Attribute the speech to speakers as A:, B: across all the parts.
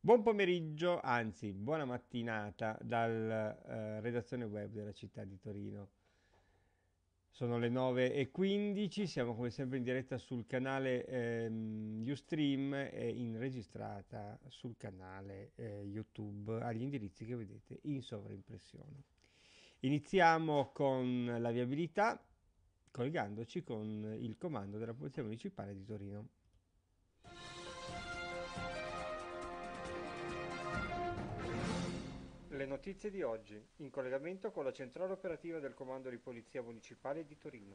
A: Buon pomeriggio, anzi buona mattinata dalla eh, redazione web della città di Torino. Sono le 9.15, siamo come sempre in diretta sul canale ehm, Ustream e in registrata sul canale eh, YouTube agli indirizzi che vedete in sovraimpressione. Iniziamo con la viabilità collegandoci con il comando della Polizia Municipale di Torino. notizie di oggi, in collegamento con la centrale operativa del Comando di Polizia Municipale di Torino.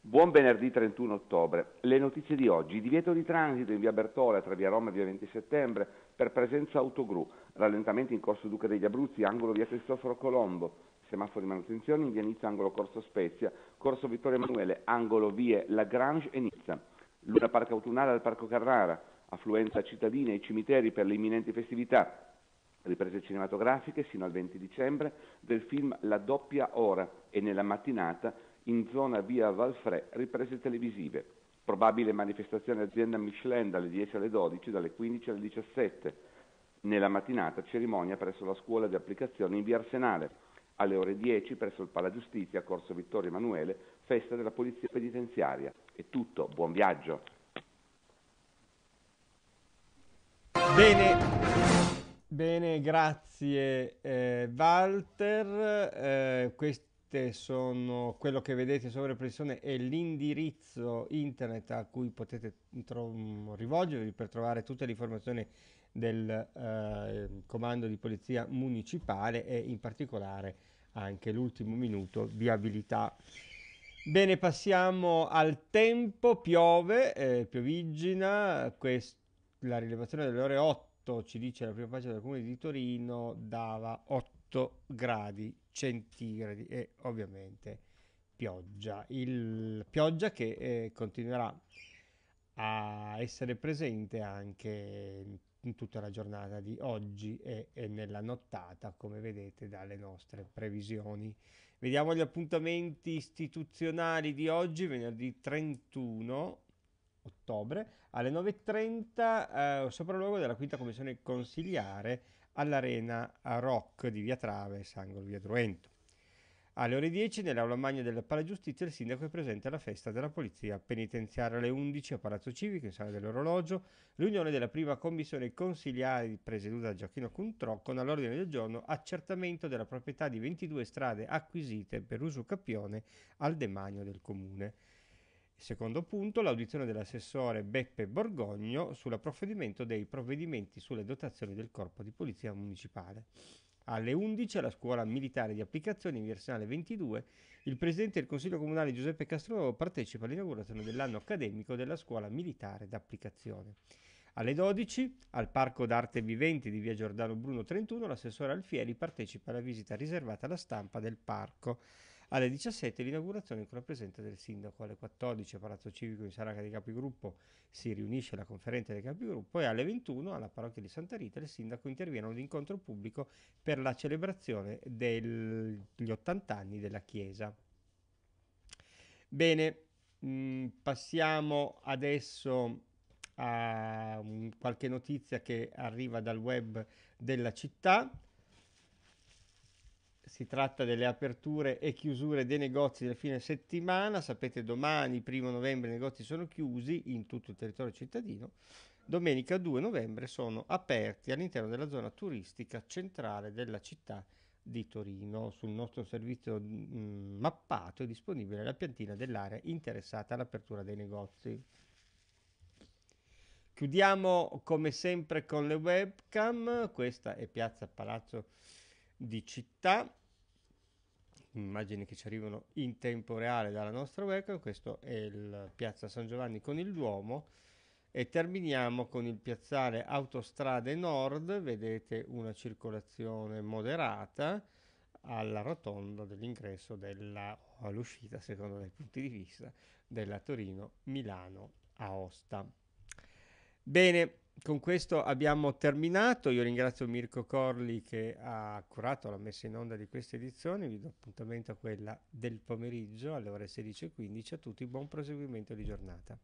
B: Buon venerdì 31 ottobre. Le notizie di oggi. Divieto di transito in via Bertola tra via Roma e via 20 settembre per presenza autogru. Rallentamenti in corso Duca degli Abruzzi, angolo via Cristoforo Colombo semaforo di manutenzione in via Nizza, angolo Corso Spezia, Corso Vittorio Emanuele, angolo vie Lagrange e Nizza, Luna Parco Autunnale al Parco Carrara, affluenza cittadina ai cimiteri per le imminenti festività, riprese cinematografiche sino al 20 dicembre del film La doppia ora e nella mattinata in zona via Valfre riprese televisive. Probabile manifestazione azienda Michelin dalle 10 alle 12, dalle 15 alle 17. Nella mattinata cerimonia presso la scuola di applicazione in via Arsenale. Alle ore 10 presso il Pala Giustizia, Corso Vittorio Emanuele, festa della Polizia Penitenziaria. È tutto, buon viaggio!
A: Bene. Bene, grazie eh, Walter. Eh, queste sono quello che vedete sopra pressione e l'indirizzo internet a cui potete rivolgervi per trovare tutte le informazioni del eh, comando di polizia municipale e in particolare anche l'ultimo minuto viabilità. Bene, passiamo al tempo, piove, eh, piovigina, questo la rilevazione delle ore 8, ci dice la prima pagina del comune di Torino, dava 8 gradi centigradi e ovviamente pioggia. Il, pioggia che eh, continuerà a essere presente anche in tutta la giornata di oggi e, e nella nottata, come vedete dalle nostre previsioni. Vediamo gli appuntamenti istituzionali di oggi, venerdì 31 ottobre alle 9.30 eh, sopralluogo della quinta commissione consigliare all'arena Rock di via Trave, Sangolo via Druento. Alle ore 10 nell'aula magna del Palagiustizia il sindaco è presente alla festa della polizia penitenziaria alle 11 a Palazzo Civico in sala dell'orologio, riunione della prima commissione consigliare presieduta da Gioacchino Contrò con all'ordine del giorno accertamento della proprietà di 22 strade acquisite per uso capione al demanio del comune. Secondo punto, l'audizione dell'assessore Beppe Borgogno sull'approfondimento dei provvedimenti sulle dotazioni del Corpo di Polizia Municipale. Alle 11 alla Scuola Militare di Applicazione in Versanale 22, il Presidente del Consiglio Comunale Giuseppe Castronovo partecipa all'inaugurazione dell'anno accademico della Scuola Militare d'Applicazione. Alle 12, al Parco d'Arte Vivente di via Giordano Bruno 31, l'assessore Alfieri partecipa alla visita riservata alla stampa del parco alle 17 l'inaugurazione con la presenza del sindaco alle 14 Palazzo Civico in Saraga dei Capigruppo si riunisce la conferenza dei Capigruppo e alle 21 alla parrocchia di Santa Rita il sindaco interviene a un incontro pubblico per la celebrazione degli 80 anni della Chiesa. Bene, mm, passiamo adesso a qualche notizia che arriva dal web della città si tratta delle aperture e chiusure dei negozi del fine settimana. Sapete, domani, primo novembre, i negozi sono chiusi in tutto il territorio cittadino. Domenica 2 novembre sono aperti all'interno della zona turistica centrale della città di Torino. Sul nostro servizio mh, mm, mappato è disponibile la piantina dell'area interessata all'apertura dei negozi. Chiudiamo come sempre con le webcam, questa è Piazza Palazzo di Città immagini che ci arrivano in tempo reale dalla nostra webcam, questo è il piazza San Giovanni con il Duomo e terminiamo con il piazzale Autostrade Nord, vedete una circolazione moderata alla rotonda dell'ingresso della, o all'uscita, secondo dei punti di vista, della Torino-Milano-Aosta. Bene, con questo abbiamo terminato. Io ringrazio Mirko Corli che ha curato la messa in onda di questa edizione. Vi do appuntamento a quella del pomeriggio alle ore 16.15. A tutti buon proseguimento di giornata.